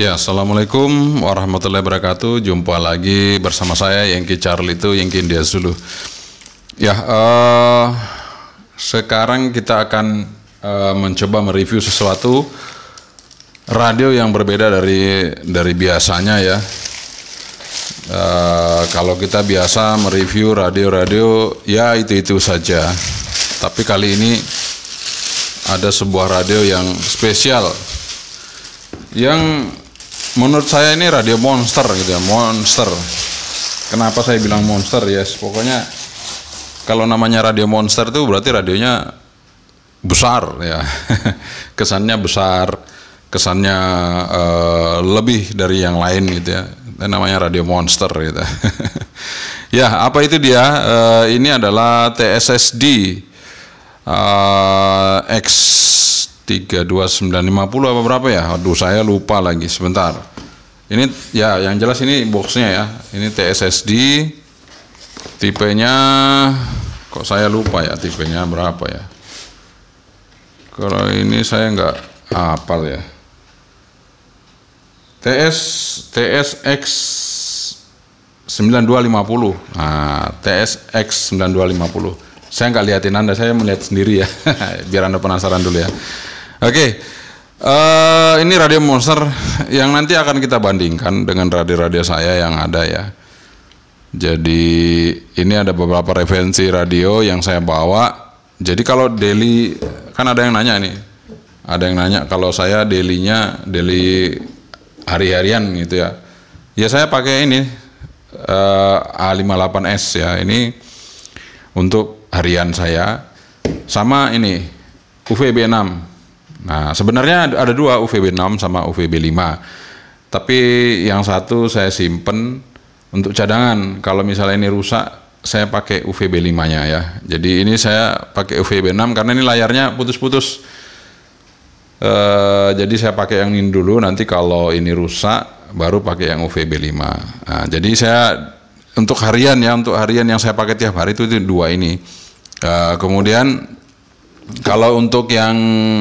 Ya, Assalamualaikum warahmatullahi wabarakatuh. Jumpa lagi bersama saya Yengki Charlie itu Yengki India Zulu. Ya, uh, sekarang kita akan uh, mencoba mereview sesuatu radio yang berbeda dari dari biasanya ya. Uh, kalau kita biasa mereview radio-radio ya itu-itu saja. Tapi kali ini ada sebuah radio yang spesial yang menurut saya ini radio monster gitu ya monster kenapa saya bilang monster yes pokoknya kalau namanya radio monster itu berarti radionya besar ya kesannya besar kesannya uh, lebih dari yang lain gitu ya Dan namanya radio monster gitu ya apa itu dia uh, ini adalah TSSD uh, eh, X 32950 apa berapa ya aduh saya lupa lagi sebentar ini ya yang jelas ini boxnya ya. Ini TSSD tipenya kok saya lupa ya tipenya berapa ya. Kalau ini saya nggak hafal ya. TS TSX 9250. Nah, TSX 9250. Saya nggak liatin Anda, saya melihat sendiri ya. Biar Anda penasaran dulu ya. Oke. Okay. Eh, ini radio monster yang nanti akan kita bandingkan dengan radio-radio saya yang ada ya. Jadi ini ada beberapa referensi radio yang saya bawa. Jadi kalau daily kan ada yang nanya nih. Ada yang nanya kalau saya dailynya daily hari-harian gitu ya. Ya saya pakai ini uh, eh, A58S ya. Ini untuk harian saya sama ini UVB6 Nah, sebenarnya ada dua UVB 6 sama UVB 5. Tapi yang satu saya simpen untuk cadangan. Kalau misalnya ini rusak, saya pakai UVB 5-nya ya. Jadi ini saya pakai UVB 6 karena ini layarnya putus-putus. Uh, jadi saya pakai yang ini dulu. Nanti kalau ini rusak, baru pakai yang UVB 5. Nah, jadi saya untuk harian ya, untuk harian yang saya pakai tiap hari itu, itu dua ini. uh, kemudian kalau untuk yang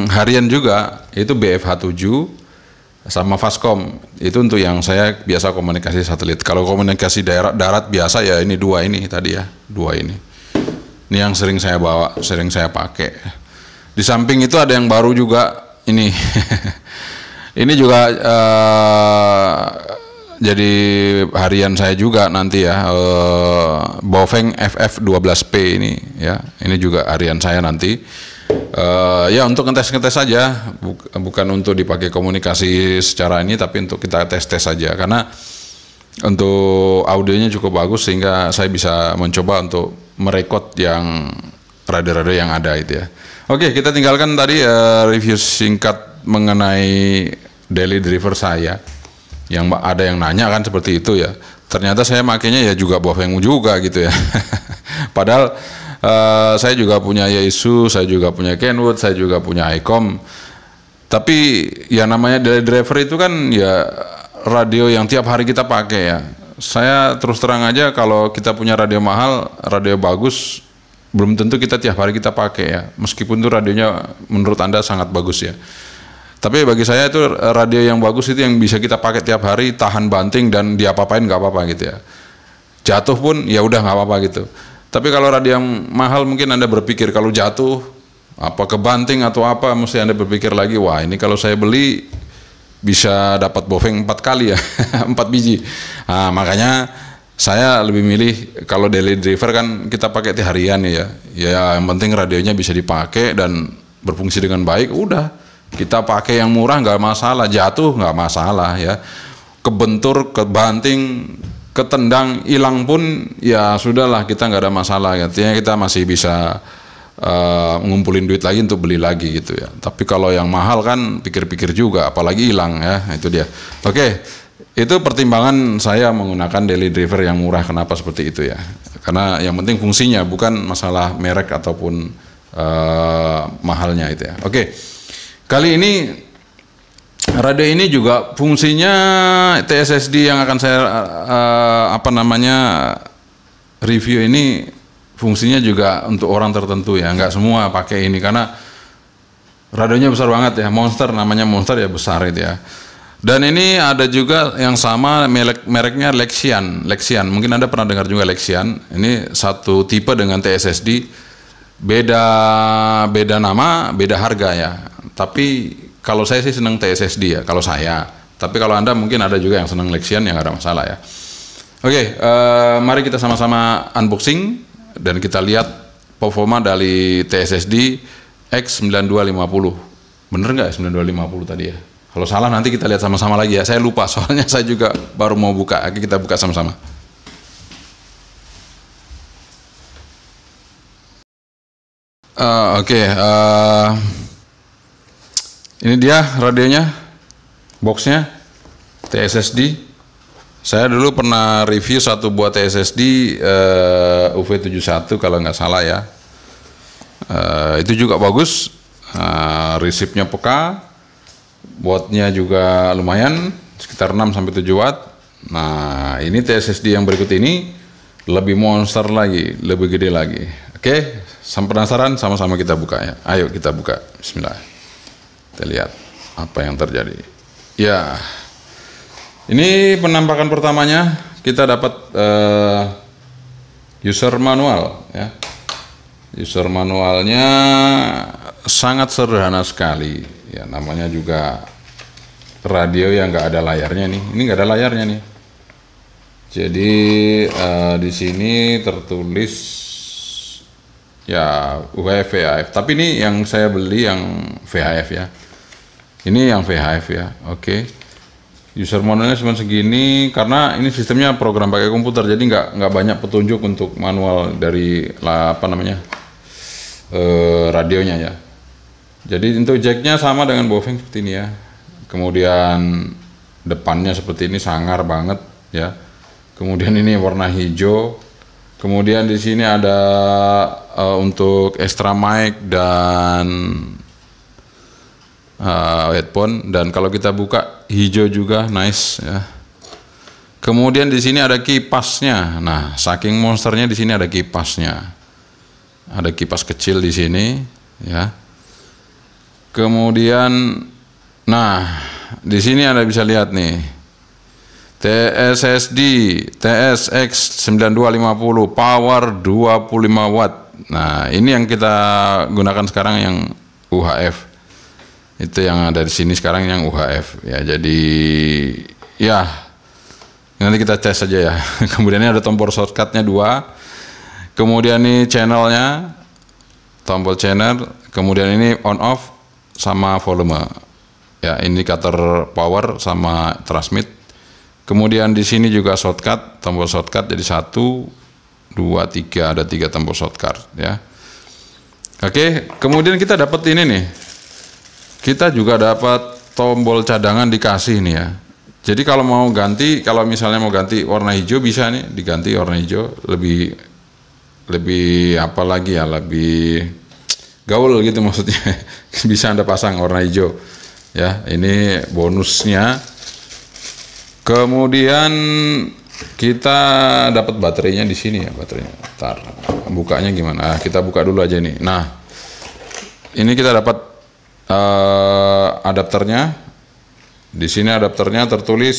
harian juga itu BFH 7 sama Fascom itu untuk yang saya biasa komunikasi satelit. Kalau komunikasi darat darat biasa ya ini dua ini tadi ya dua ini. Ini yang sering saya bawa, sering saya pakai. Di samping itu ada yang baru juga ini. ini juga uh, jadi harian saya juga nanti ya uh, Bofeng FF12P ini ya. Ini juga harian saya nanti uh, ya untuk ngetes-ngetes saja -ngetes bukan untuk dipakai komunikasi secara ini tapi untuk kita tes-tes saja karena untuk audionya cukup bagus sehingga saya bisa mencoba untuk merekod yang rada-rada yang ada itu ya. Oke, kita tinggalkan tadi uh, review singkat mengenai daily driver saya. Yang ada yang nanya kan seperti itu ya. Ternyata saya makainya ya juga bawa juga gitu ya. Padahal uh, saya juga punya Yesu, saya juga punya Kenwood, saya juga punya Icom. Tapi ya namanya dari driver itu kan ya radio yang tiap hari kita pakai ya. Saya terus terang aja kalau kita punya radio mahal, radio bagus, belum tentu kita tiap hari kita pakai ya. Meskipun tuh radionya menurut Anda sangat bagus ya. Tapi bagi saya itu radio yang bagus itu yang bisa kita pakai tiap hari, tahan banting dan diapa-apain nggak apa-apa gitu ya. Jatuh pun ya udah nggak apa-apa gitu. Tapi kalau radio yang mahal mungkin Anda berpikir kalau jatuh apa kebanting atau apa mesti Anda berpikir lagi, wah ini kalau saya beli bisa dapat boveng empat kali ya, empat biji. Nah, makanya saya lebih milih kalau daily driver kan kita pakai harian ya. Ya yang penting radionya bisa dipakai dan berfungsi dengan baik, udah kita pakai yang murah nggak masalah jatuh nggak masalah ya kebentur kebanting ketendang hilang pun ya sudahlah kita nggak ada masalah artinya kita masih bisa uh, ngumpulin duit lagi untuk beli lagi gitu ya tapi kalau yang mahal kan pikir-pikir juga apalagi hilang ya itu dia oke okay. itu pertimbangan saya menggunakan daily driver yang murah kenapa seperti itu ya karena yang penting fungsinya bukan masalah merek ataupun uh, mahalnya itu ya oke okay. kali ini Rade ini juga fungsinya TSSD yang akan saya uh, apa namanya review ini fungsinya juga untuk orang tertentu ya, nggak semua pakai ini karena radionya besar banget ya, monster namanya monster ya besar itu ya. Dan ini ada juga yang sama merek, mereknya Lexian. Lexian, mungkin Anda pernah dengar juga Lexian. Ini satu tipe dengan TSSD. Beda beda nama, beda harga ya. Tapi kalau saya sih senang TSSD ya, kalau saya. Tapi kalau Anda mungkin ada juga yang senang Lexian yang ada masalah ya. Oke, okay, uh, eh, mari kita sama-sama unboxing dan kita lihat performa dari TSSD X9250. Bener nggak 9250 tadi ya? Kalau salah nanti kita lihat sama-sama lagi ya. Saya lupa soalnya saya juga baru mau buka. Oke, kita buka sama-sama. Uh, Oke, okay, uh, eh, ini dia radionya, boxnya, TSSD. Saya dulu pernah review satu buat TSSD uh, UV71 kalau nggak salah ya. Uh, itu juga bagus, uh, resipnya peka, buatnya juga lumayan, sekitar 6 sampai 7 watt. Nah, ini TSSD yang berikut ini lebih monster lagi, lebih gede lagi. Oke, okay? penasaran sama-sama kita buka ya. Ayo kita buka. Bismillah. Kita lihat apa yang terjadi. Ya, ini penampakan pertamanya kita dapat uh, user manual ya. User manualnya sangat sederhana sekali. Ya namanya juga radio yang nggak ada layarnya nih. Ini nggak ada layarnya nih. Jadi uh, di sini tertulis ya UHF VHF. Tapi ini yang saya beli yang VHF ya. Ini yang VHF ya. Oke. Okay. User manualnya cuma segini karena ini sistemnya program pakai komputer jadi nggak nggak banyak petunjuk untuk manual dari apa namanya e, radionya ya. Jadi untuk jacknya sama dengan Bofeng seperti ini ya. Kemudian depannya seperti ini sangar banget ya. Kemudian ini warna hijau. Kemudian di sini ada e, untuk extra mic dan uh, headphone dan kalau kita buka hijau juga nice ya. Kemudian di sini ada kipasnya. Nah, saking monsternya di sini ada kipasnya. Ada kipas kecil di sini ya. Kemudian nah, di sini Anda bisa lihat nih. TSSD TSX9250 power 25 watt. Nah, ini yang kita gunakan sekarang yang UHF itu yang ada di sini sekarang yang UHF ya jadi ya nanti kita tes saja ya kemudian ini ada tombol shortcutnya dua kemudian ini channelnya tombol channel kemudian ini on off sama volume ya indikator power sama transmit kemudian di sini juga shortcut tombol shortcut jadi satu dua tiga ada tiga tombol shortcut ya oke kemudian kita dapat ini nih kita juga dapat tombol cadangan dikasih nih ya. Jadi kalau mau ganti, kalau misalnya mau ganti warna hijau bisa nih diganti warna hijau lebih lebih apa lagi ya lebih gaul gitu maksudnya bisa anda pasang warna hijau ya ini bonusnya kemudian kita dapat baterainya di sini ya baterainya tar bukanya gimana ah, kita buka dulu aja nih nah ini kita dapat uh, adapternya. Di sini adapternya tertulis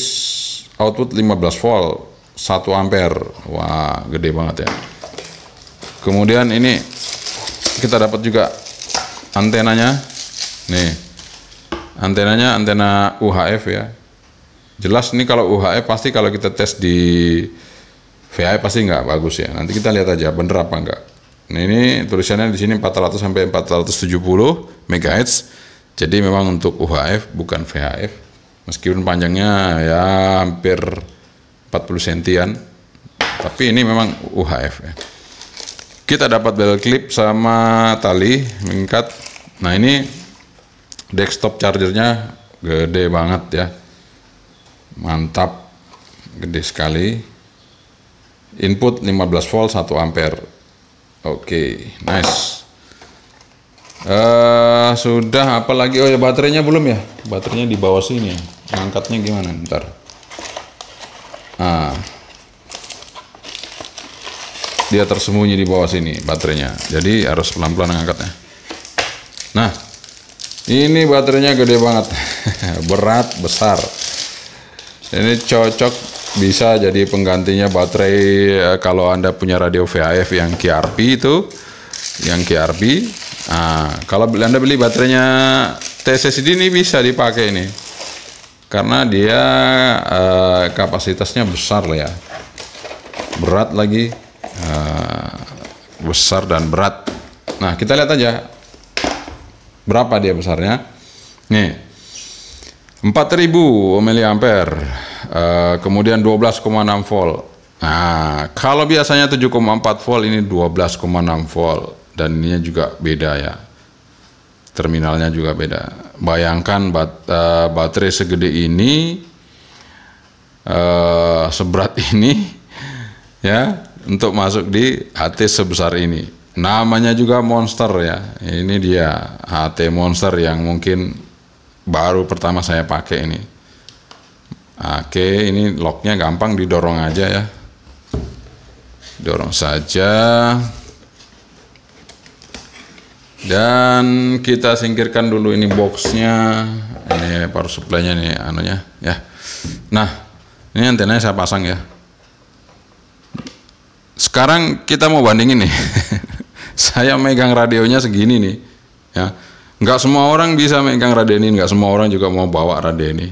output 15 volt 1 ampere. Wah, gede banget ya. Kemudian ini kita dapat juga antenanya. Nih. Antenanya antena UHF ya. Jelas ini kalau UHF pasti kalau kita tes di VI pasti nggak bagus ya. Nanti kita lihat aja bener apa enggak. Nah, ini tulisannya di sini 400 sampai 470 MHz jadi memang untuk UHF bukan VHF, meskipun panjangnya ya hampir 40 sentian, tapi ini memang UHF ya. Kita dapat bel clip sama tali mengikat. Nah ini desktop chargernya gede banget ya, mantap, gede sekali. Input 15 volt 1 ampere. Oke, okay, nice. Uh, sudah apalagi oh ya baterainya belum ya baterainya di bawah sini angkatnya gimana ntar ah dia tersembunyi di bawah sini baterainya jadi harus pelan-pelan angkatnya nah ini baterainya gede banget berat besar ini cocok bisa jadi penggantinya baterai eh, kalau anda punya radio VHF yang QRP itu yang QRP Nah, kalau Anda beli baterainya TCCD ini bisa dipakai ini. Karena dia uh, kapasitasnya besar ya. Berat lagi. Uh, besar dan berat. Nah, kita lihat aja berapa dia besarnya. Nih. 4000 mAh. Uh, kemudian 12,6 volt. Nah, kalau biasanya 7,4 volt ini 12,6 volt dan ininya juga beda ya terminalnya juga beda bayangkan bat, uh, baterai segede ini uh, seberat ini ya untuk masuk di HT sebesar ini namanya juga monster ya ini dia HT monster yang mungkin baru pertama saya pakai ini oke ini locknya gampang didorong aja ya dorong saja dan kita singkirkan dulu ini boxnya ini power supply-nya nih anunya ya nah ini antenanya saya pasang ya sekarang kita mau bandingin nih saya megang radionya segini nih ya nggak semua orang bisa megang radio ini nggak semua orang juga mau bawa radio ini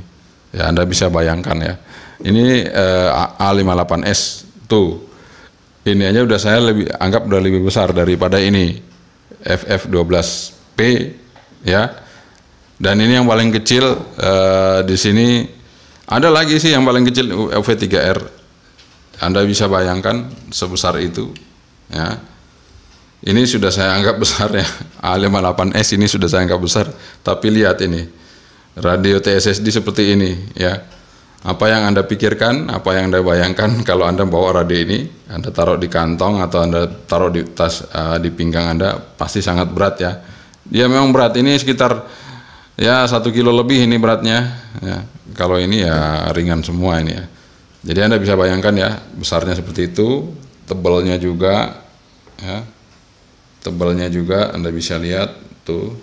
ya anda bisa bayangkan ya ini eh, A58s tuh ini aja udah saya lebih anggap udah lebih besar daripada ini FF12P ya. Dan ini yang paling kecil uh, di sini ada lagi sih yang paling kecil UV3R. Anda bisa bayangkan sebesar itu ya. Ini sudah saya anggap besar ya. A58S ini sudah saya anggap besar, tapi lihat ini. Radio TSSD seperti ini ya apa yang Anda pikirkan, apa yang Anda bayangkan kalau Anda bawa radio ini, Anda taruh di kantong atau Anda taruh di tas uh, di pinggang Anda, pasti sangat berat ya. Ya memang berat, ini sekitar ya satu kilo lebih ini beratnya. Ya, kalau ini ya ringan semua ini ya. Jadi Anda bisa bayangkan ya, besarnya seperti itu, tebalnya juga, ya, tebalnya juga Anda bisa lihat tuh.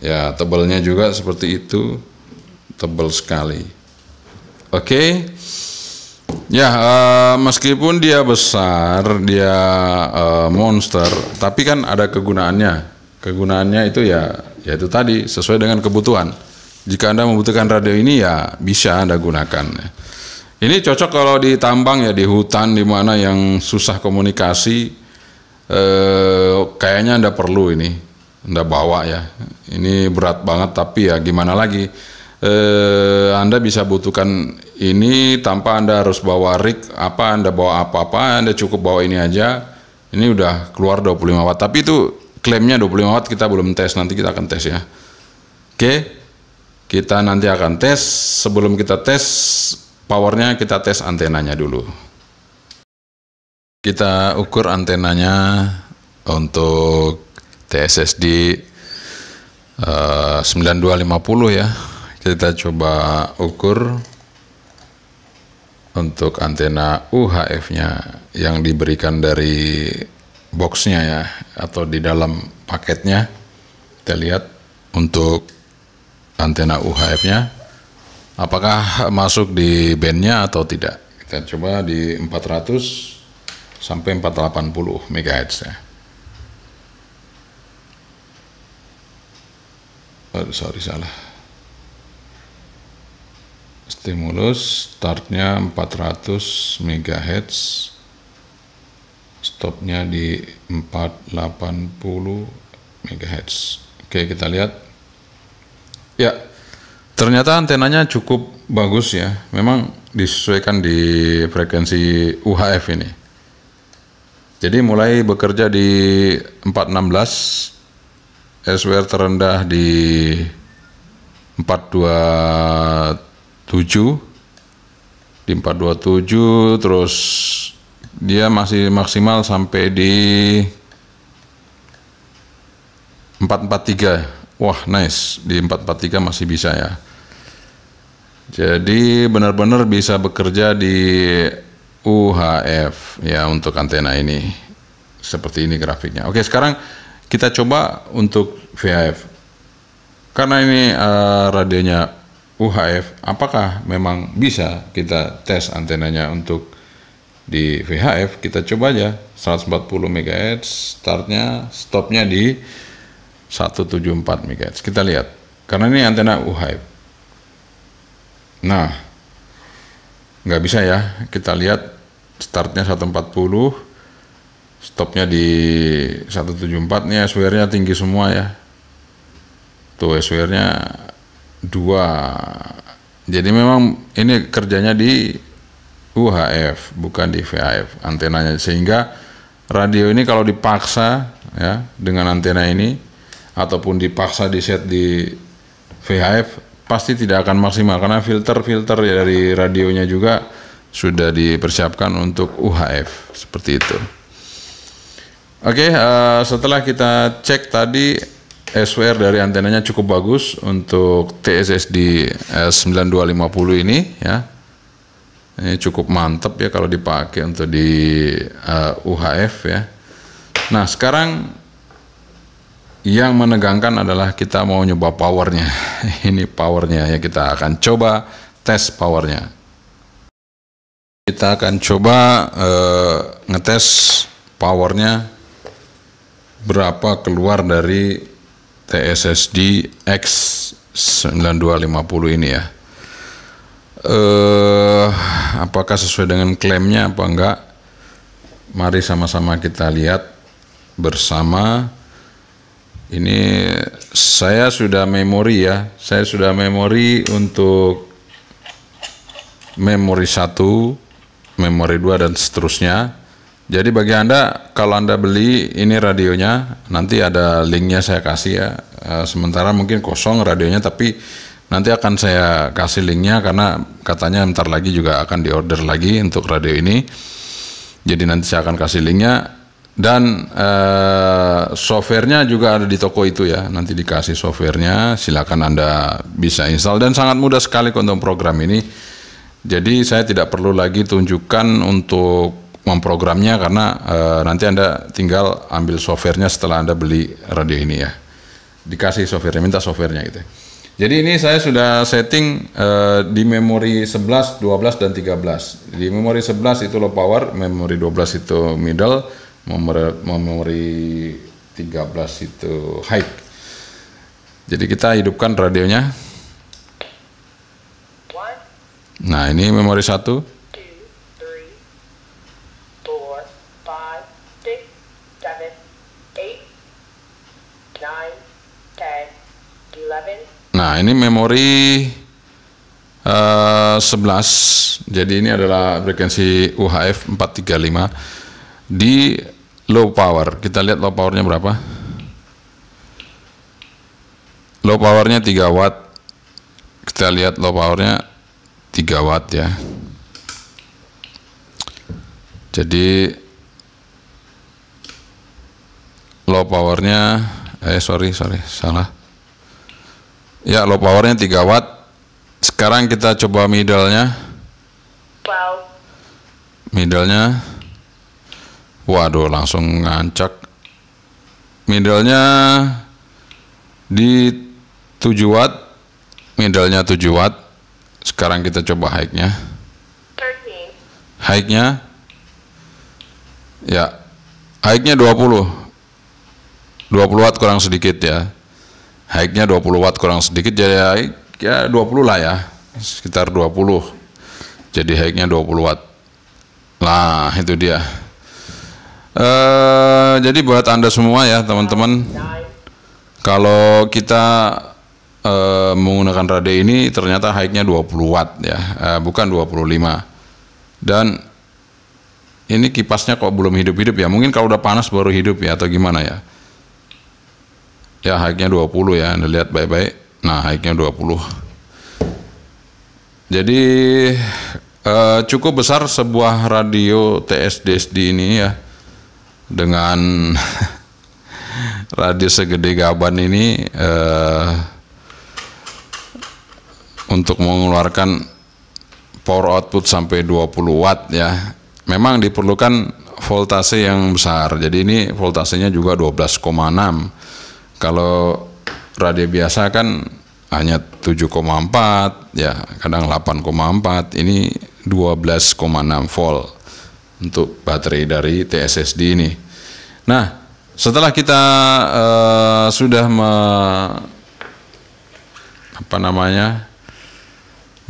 Ya, tebalnya juga seperti itu tebal sekali. Oke. Okay? Ya, uh, meskipun dia besar, dia uh, monster, tapi kan ada kegunaannya. Kegunaannya itu ya yaitu tadi sesuai dengan kebutuhan. Jika Anda membutuhkan radio ini ya bisa Anda gunakan. Ini cocok kalau di tambang ya di hutan di mana yang susah komunikasi eh, kayaknya Anda perlu ini. Anda bawa ya. Ini berat banget tapi ya gimana lagi? eh, Anda bisa butuhkan ini tanpa Anda harus bawa rig apa Anda bawa apa-apa Anda cukup bawa ini aja ini udah keluar 25 watt tapi itu klaimnya 25 watt kita belum tes nanti kita akan tes ya oke kita nanti akan tes sebelum kita tes powernya kita tes antenanya dulu kita ukur antenanya untuk TSSD uh, 9250 ya kita coba ukur untuk antena UHF-nya yang diberikan dari boxnya ya atau di dalam paketnya kita lihat untuk antena UHF-nya apakah masuk di bandnya atau tidak kita coba di 400 sampai 480 MHz ya oh, sorry salah stimulus startnya 400 MHz stopnya di 480 MHz oke kita lihat ya ternyata antenanya cukup bagus ya memang disesuaikan di frekuensi UHF ini jadi mulai bekerja di 416 SWR terendah di 423 7 di 427 terus dia masih maksimal sampai di 443 wah nice di 443 masih bisa ya jadi benar-benar bisa bekerja di UHF ya untuk antena ini seperti ini grafiknya oke sekarang kita coba untuk VHF karena ini uh, radionya UHF, apakah memang bisa kita tes antenanya untuk di VHF? Kita coba aja 140 MHz, startnya, stopnya di 174 MHz. Kita lihat, karena ini antena UHF. Nah, nggak bisa ya, kita lihat startnya 140, stopnya di 174 nih SWR-nya tinggi semua ya. Tuh SWR-nya dua. Jadi memang ini kerjanya di UHF bukan di VHF antenanya sehingga radio ini kalau dipaksa ya dengan antena ini ataupun dipaksa di set di VHF pasti tidak akan maksimal karena filter-filter ya dari radionya juga sudah dipersiapkan untuk UHF seperti itu. Oke, okay, uh, eh, setelah kita cek tadi SWR dari antenanya cukup bagus untuk TSSD eh, S9250 ini ya. Ini cukup mantap ya kalau dipakai untuk di uh, eh, UHF ya. Nah, sekarang yang menegangkan adalah kita mau nyoba powernya. ini powernya ya kita akan coba tes powernya. Kita akan coba uh, ngetes powernya berapa keluar dari TSSD X9250 ini ya eh, apakah sesuai dengan klaimnya apa enggak mari sama-sama kita lihat bersama ini saya sudah memori ya saya sudah memori untuk memori satu, memori dua dan seterusnya jadi bagi Anda kalau Anda beli ini radionya nanti ada linknya saya kasih ya. Eh, sementara mungkin kosong radionya tapi nanti akan saya kasih linknya karena katanya ntar lagi juga akan diorder lagi untuk radio ini. Jadi nanti saya akan kasih linknya dan e, softwarenya juga ada di toko itu ya. Nanti dikasih softwarenya silakan Anda bisa install dan sangat mudah sekali untuk program ini. Jadi saya tidak perlu lagi tunjukkan untuk memprogramnya karena e, nanti Anda tinggal ambil softwarenya setelah Anda beli radio ini ya. Dikasih softwarenya, minta softwarenya gitu. Jadi ini saya sudah setting e, di memori 11, 12 dan 13. Di memori 11 itu low power, memori 12 itu middle, memori, memori 13 itu high. Jadi kita hidupkan radionya. Nah, ini memori satu Nah, ini memori uh, eh, 11. Jadi ini adalah frekuensi UHF 435 di low power. Kita lihat low powernya berapa? Low powernya 3 watt. Kita lihat low powernya 3 watt ya. Jadi low powernya eh sorry sorry salah Ya, low powernya 3 watt. Sekarang kita coba middle-nya. Wow. Middle-nya. Waduh, langsung ngancak. Middle-nya di 7 watt. Middle-nya 7 watt. Sekarang kita coba high-nya. High-nya. Ya. High-nya 20. 20 watt kurang sedikit ya. Haiknya dua 20 watt kurang sedikit jadi haik, ya 20 lah ya. Sekitar 20. Jadi haiknya dua 20 watt. Nah, itu dia. Uh, jadi buat Anda semua ya, teman-teman. Kalau kita uh, menggunakan rade ini ternyata haiknya dua 20 watt ya, uh, bukan 25. Dan ini kipasnya kok belum hidup-hidup ya. Mungkin kalau udah panas baru hidup ya atau gimana ya ya haiknya 20 ya Anda lihat baik-baik nah haiknya 20 jadi eh, cukup besar sebuah radio TSDSD ini ya dengan radio segede gaban ini eh, untuk mengeluarkan power output sampai 20 watt ya memang diperlukan voltase yang besar jadi ini voltasenya juga 12,6 kalau radio biasa kan hanya 7,4 ya kadang 8,4 ini 12,6 volt untuk baterai dari TSSD ini nah setelah kita uh, sudah me, apa namanya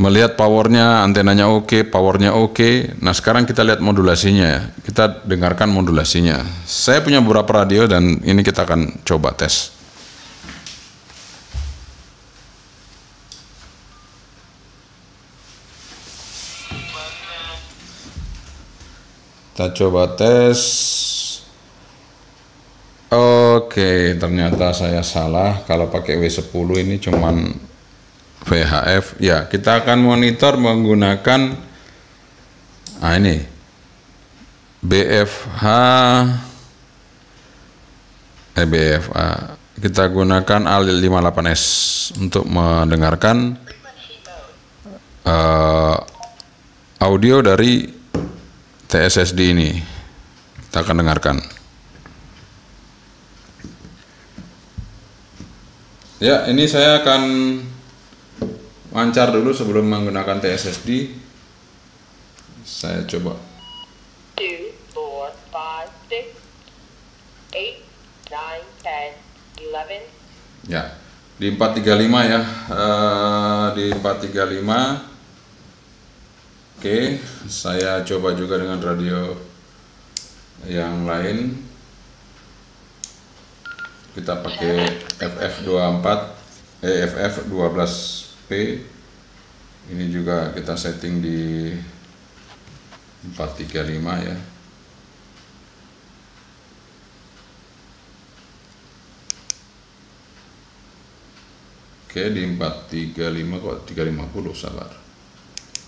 melihat powernya antenanya oke okay, powernya oke okay. nah sekarang kita lihat modulasinya ya kita dengarkan modulasinya saya punya beberapa radio dan ini kita akan coba tes kita coba tes Oke ternyata saya salah kalau pakai W10 ini cuman VHF ya kita akan monitor menggunakan nah ini BFH eh BFA kita gunakan alil 58S untuk mendengarkan uh, audio dari TSSD ini. Kita akan dengarkan. Ya, ini saya akan lancar dulu sebelum menggunakan TSSD. Saya coba. 2, 4, 5, 6, 8, 9, 10, 11. Ya, di 435 ya. Uh, di 435 Oke, saya coba juga dengan radio yang lain. Kita pakai FF24 eh, 12 p Ini juga kita setting di 435 ya. Oke, di 435 kok 350 sabar.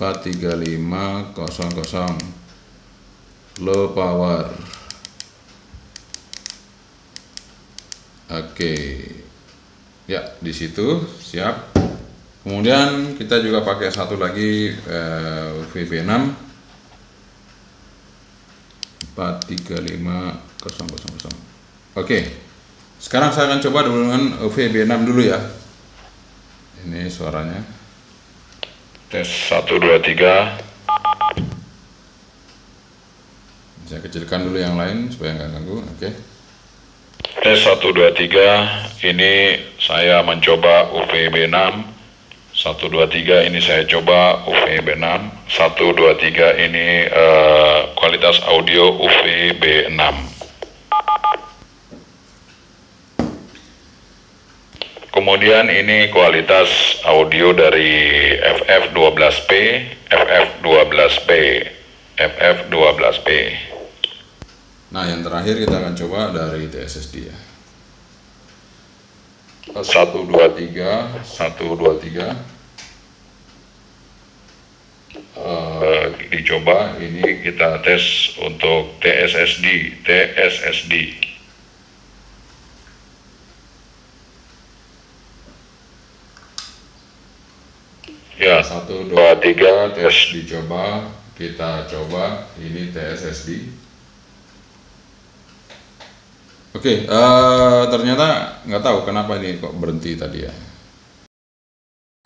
43500 low power oke ya di situ siap kemudian kita juga pakai satu lagi eh, VB6 435000 oke sekarang saya akan coba dengan VB6 dulu ya ini suaranya Tes 1, 2, 3. Saya kecilkan dulu yang lain supaya nggak ganggu. Oke. Okay. Tes 1, 2, 3. Ini saya mencoba UVB 6. 1, 2, 3 ini saya coba UVB 6. 1, 2, 3 ini uh, kualitas audio UVB 6. Kemudian ini kualitas audio dari FF12P, FF12P, FF12P. Nah, yang terakhir kita akan coba dari TSSD ya. 123 123 Uh, dicoba ini kita tes untuk TSSD TSSD Ya. Satu, dua, tiga, tes dicoba, kita coba, ini TSSD. Oke, okay, uh, eh, ternyata nggak tahu kenapa ini kok berhenti tadi ya.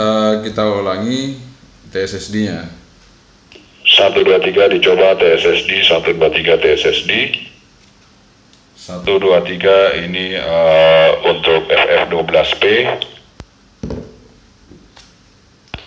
Uh, kita ulangi TSSD-nya. 1, 2, 3 dicoba TSSD, 1, 2, 3 TSSD. satu dua tiga ini uh, untuk FF12P.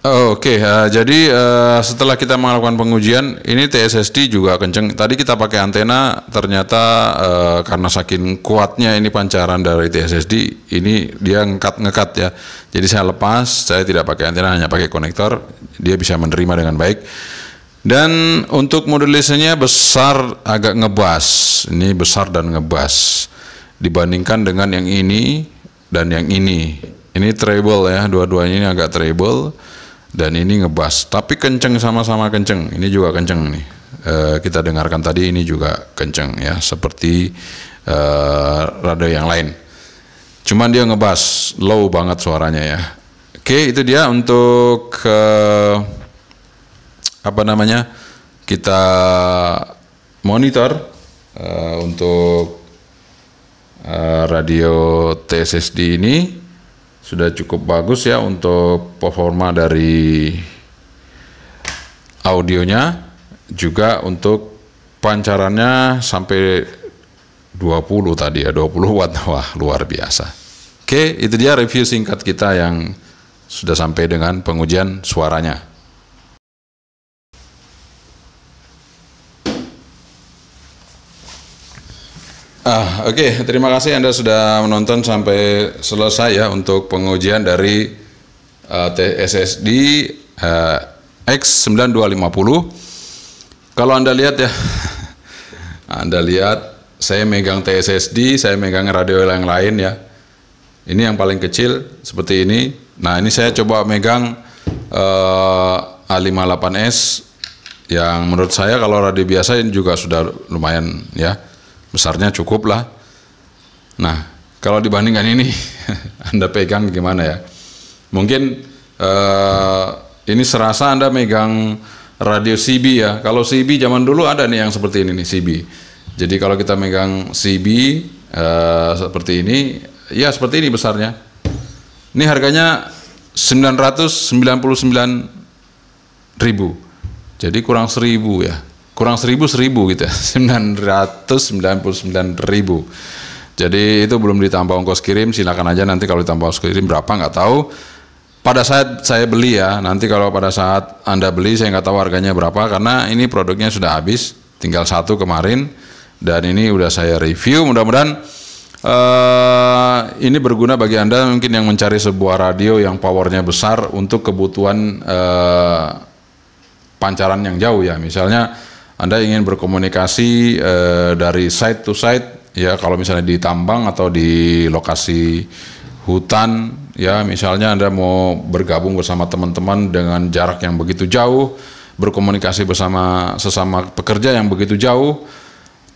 Oh, Oke, okay. uh, eh, jadi uh, setelah kita melakukan pengujian, ini TSSD juga kenceng. Tadi kita pakai antena, ternyata uh, karena saking kuatnya ini pancaran dari TSSD, ini dia ngekat-ngekat ya. Jadi saya lepas, saya tidak pakai antena, hanya pakai konektor. Dia bisa menerima dengan baik. Dan untuk modulisasinya besar agak ngebas. Ini besar dan ngebas dibandingkan dengan yang ini dan yang ini. Ini treble ya, dua-duanya ini agak treble dan ini ngebas tapi kenceng sama-sama kenceng ini juga kenceng nih e, kita dengarkan tadi ini juga kenceng ya seperti e, rada yang lain cuman dia ngebas low banget suaranya ya oke itu dia untuk e, apa namanya kita monitor e, untuk e, radio TSSD ini sudah cukup bagus ya untuk performa dari audionya juga untuk pancarannya sampai 20 tadi ya 20 watt wah luar biasa oke itu dia review singkat kita yang sudah sampai dengan pengujian suaranya Ah, oke, okay. terima kasih Anda sudah menonton sampai selesai ya untuk pengujian dari uh, TSSD uh, X9250. Kalau Anda lihat ya, Anda lihat saya megang TSSD, saya megang radio yang lain ya. Ini yang paling kecil seperti ini. Nah, ini saya coba megang uh, ah, A58S yang menurut saya kalau radio biasa ini juga sudah lumayan ya besarnya cukuplah. Nah, kalau dibandingkan ini, Anda pegang gimana ya? Mungkin uh, ini serasa Anda megang radio CB ya. Kalau CB zaman dulu ada nih yang seperti ini nih CB. Jadi kalau kita megang CB uh, eh, seperti ini, ya seperti ini besarnya. Ini harganya 999 ribu. Jadi kurang seribu ya kurang seribu seribu gitu sembilan ya. sembilan ratus puluh sembilan ribu jadi itu belum ditambah ongkos kirim silakan aja nanti kalau ditambah ongkos kirim berapa nggak tahu pada saat saya beli ya nanti kalau pada saat anda beli saya nggak tahu harganya berapa karena ini produknya sudah habis tinggal satu kemarin dan ini udah saya review mudah-mudahan Uh, ini berguna bagi Anda mungkin yang mencari sebuah radio yang powernya besar untuk kebutuhan uh, pancaran yang jauh ya. Misalnya anda ingin berkomunikasi eh, dari site to site ya kalau misalnya di tambang atau di lokasi hutan ya misalnya Anda mau bergabung bersama teman-teman dengan jarak yang begitu jauh, berkomunikasi bersama sesama pekerja yang begitu jauh,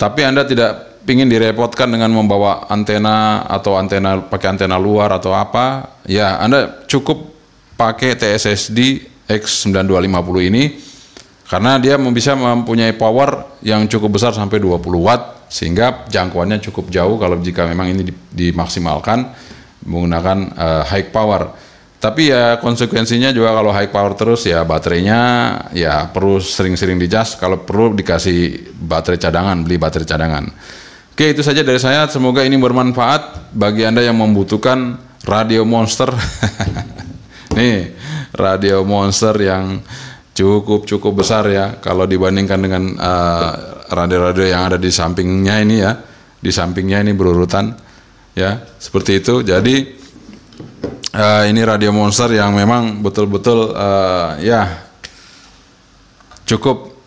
tapi Anda tidak ingin direpotkan dengan membawa antena atau antena pakai antena luar atau apa, ya Anda cukup pakai TSSD X9250 ini karena dia bisa mempunyai power yang cukup besar sampai 20 watt sehingga jangkauannya cukup jauh kalau jika memang ini dimaksimalkan menggunakan uh, high power. Tapi ya konsekuensinya juga kalau high power terus ya baterainya ya perlu sering-sering dicas kalau perlu dikasih baterai cadangan, beli baterai cadangan. Oke, itu saja dari saya. Semoga ini bermanfaat bagi Anda yang membutuhkan radio monster. Nih, radio monster yang cukup cukup besar ya kalau dibandingkan dengan eh, radio-radio uh, yang ada di sampingnya ini ya di sampingnya ini berurutan ya seperti itu jadi uh, ini radio monster yang memang betul-betul uh, ya cukup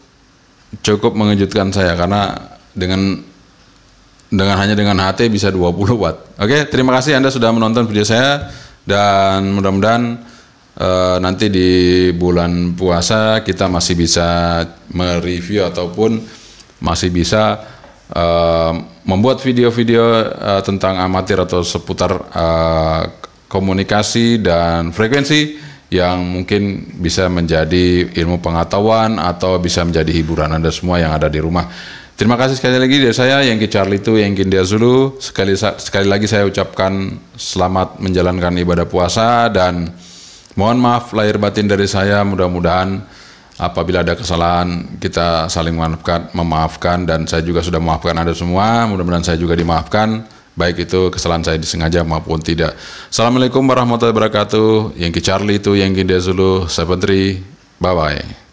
cukup mengejutkan saya karena dengan dengan hanya dengan HT bisa 20 watt oke terima kasih anda sudah menonton video saya dan mudah-mudahan Eh, nanti di bulan puasa kita masih bisa mereview ataupun masih bisa uh, membuat video-video uh, tentang amatir atau seputar uh, komunikasi dan frekuensi yang mungkin bisa menjadi ilmu pengetahuan atau bisa menjadi hiburan Anda semua yang ada di rumah. Terima kasih sekali lagi dari saya yang Charlie itu yang Kindia Zulu. Sekali sekali lagi saya ucapkan selamat menjalankan ibadah puasa dan Mohon maaf lahir batin dari saya, mudah-mudahan apabila ada kesalahan kita saling memaafkan, memaafkan dan saya juga sudah memaafkan Anda semua. Mudah-mudahan saya juga dimaafkan baik itu kesalahan saya disengaja maupun tidak. Assalamualaikum warahmatullahi wabarakatuh. Yang Charlie itu, yang Dezulu, saya Pentri. Bye-bye.